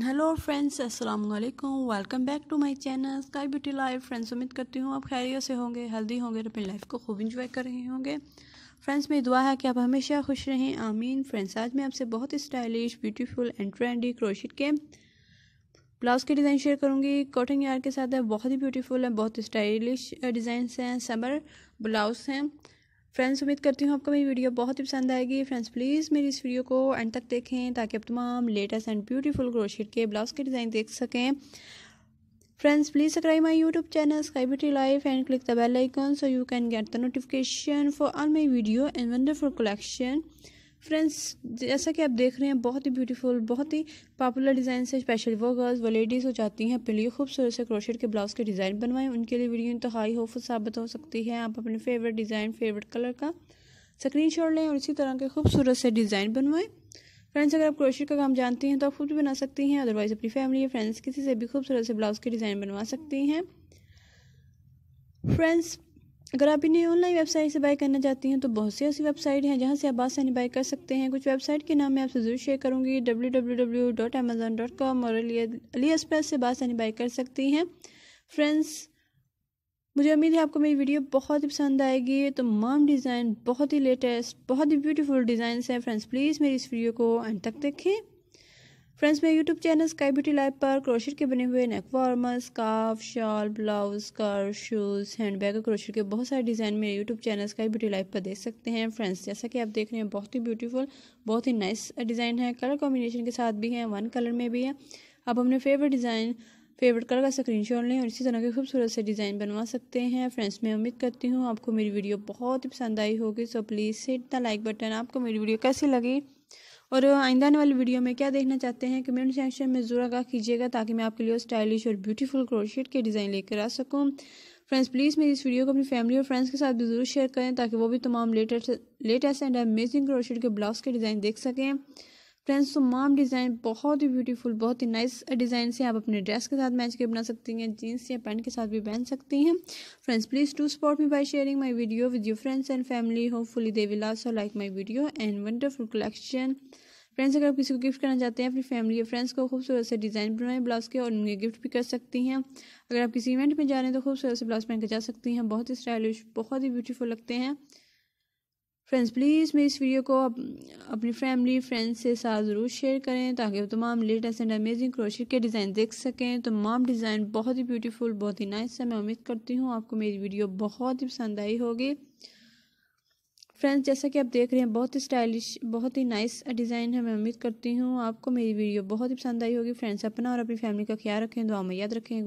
hello friends अस्सलाम वालेकुम welcome back to my channel sky beauty life friends उम्मीद करती हूँ आप खैरियत से होंगे हेल्दी होंगे और अपनी लाइफ को खूब इंजॉय कर रहे होंगे फ्रेंड्स मेरी दुआ है कि आप हमेशा खुश रहें आमीन फ्रेंड्स आज मैं आपसे बहुत stylish beautiful and trendy crochet के ब्लाउज़ के डिज़ाइन शेयर करूँगी कॉटन यार के साथ है बहुत ही ब्यूटीफुल है बहुत स्टाइलिश डिज़ाइन हैं समर ब्लाउज़ हैं फ्रेंड्स उम्मीद करती हूँ आपको मेरी वीडियो बहुत ही पसंद आएगी फ्रेंड्स प्लीज़ मेरी इस वीडियो को एंड तक देखें ताकि आप तमाम लेटेस्ट एंड ब्यूटीफुल क्रोशेट के ब्लाउज़ के डिज़ाइन देख सकें friends please subscribe my YouTube channel sky beauty life and click the bell icon so you can get the notification for all my video and wonderful collection friends जैसा कि आप देख रहे हैं बहुत ही ब्यूटीफुल बहुत ही पॉपुलर डिज़ाइन से स्पेशल वो गर्ल्स वो लेडीज़ हो जाती हैं अपने लिए खूबसूरत से क्रोशेट के ब्लाउज़ के डिज़ाइन बनवाएं उनके लिए वीडियो इंतहाई होपफुल साबित हो सकती है आप अपने फेवरेट डिज़ाइन फेवरेट कलर का स्क्रीन शॉट लें और इसी तरह के खूबसूरत से डिज़ाइन बनवाएं फ्रेंड्स अगर आप क्रोशेट का काम जानती हैं तो आप खुद भी बना सकती हैं अदरवाइज़ अपनी फैमिली या फ्रेंड्स किसी से भी खूबसूरत से ब्लाउज़ के डिज़ाइन बनवा सकती हैं फ्रेंड्स अगर आप इन्हें ऑनलाइन वेबसाइट से बाय करना चाहती हैं तो बहुत सी ऐसी वेबसाइट हैं जहां से आप आसानी बाय कर सकते हैं कुछ वेबसाइट के नाम मैं आपसे ज़रूर शेयर करूंगी W W W dot Amazon dot com और अली एक्सप्रेस से बासानी बाय कर सकती हैं फ्रेंड्स मुझे उम्मीद है आपको मेरी वीडियो बहुत ही पसंद आएगी तो तमाम डिज़ाइन बहुत ही लेटेस्ट बहुत ही ब्यूटीफुल डिज़ाइन हैं फ्रेंड्स प्लीज़ मेरी इस वीडियो को एंड तक देखें फ्रेंड्स मेरे YouTube channel sky beauty live पर क्रोशर के बने हुए neck warmer scarf shawl blouse car shoes handbag और क्रोशर के बहुत सारे डिज़ाइन मेरे YouTube channel sky beauty live पर देख सकते हैं फ्रेंड्स जैसा कि आप देख रहे हैं बहुत ही ब्यूटीफुल बहुत ही नाइस डिज़ाइन है कलर कॉम्बिनेशन के साथ भी है वन कलर में भी है आप अपने फेवरेट डिज़ाइन फेवरेट कलर का स्क्रीन शॉट लें और इसी तरह के खूबसूरत से डिज़ाइन बनवा सकते हैं फ्रेंड्स मैं उम्मीद करती हूँ आपको मेरी वीडियो बहुत ही पसंद आई होगी so please hit the like button आपको मेरी वीडियो कैसी लगी और आइंदा आने वाली वीडियो में क्या देखना चाहते हैं कमेंट सेक्शन में ज़रूर आगा कीजिएगा ताकि मैं आपके लिए स्टाइलिश और ब्यूटीफुल क्रोशेट के डिज़ाइन लेकर आ सकूँ फ्रेंड्स प्लीज़ मेरी इस वीडियो को अपनी फैमिली और फ्रेंड्स के साथ भी ज़रूर शेयर करें ताकि वो भी तमाम latest latest and amazing crochet के ब्लाउज के डिज़ाइन देख सकें फ्रेंड्स तो माम डिज़ाइन बहुत ही ब्यूटीफुल बहुत ही नाइस डिज़ाइन से आप अपने ड्रेस के साथ मैच के बना सकती हैं जीन्स या पैंट के साथ भी पहन सकती हैं friends please to support me by sharing my video with your friends and family hopefully they will also like my video and wonderful collection friends अगर आप किसी को गिफ्ट करना चाहते हैं अपनी फैमिली या फ्रेंड्स को खूबसूरत से डिज़ाइन बनाएं ब्लाउज के और उनके गिफ्ट भी कर सकती हैं अगर आप किसी इवेंट में जा रहे हैं तो खूबसूरत से ब्लाउज पहन के जा सकती हैं बहुत ही स्टाइलिश बहुत ही ब्यूटीफुल लगते हैं फ्रेंड्स प्लीज़ मेरी इस वीडियो को अप, अपनी फैमिली फ्रेंड्स से साथ ज़रूर शेयर करें ताकि वो तमाम लेटेस्ट एंड अमेजिंग क्रोशे के डिज़ाइन देख सकें तमाम डिज़ाइन बहुत ही ब्यूटीफुल बहुत ही नाइस है मैं उम्मीद करती हूँ आपको मेरी वीडियो बहुत ही पसंद आई होगी फ्रेंड्स जैसा कि आप देख रहे हैं बहुत ही स्टाइलिश बहुत ही नाइस डिज़ाइन है मैं उम्मीद करती हूँ आपको मेरी वीडियो बहुत ही पसंद आई होगी फ्रेंड्स अपना और अपनी फैमिली का ख्याल रखें दुआ में याद रखें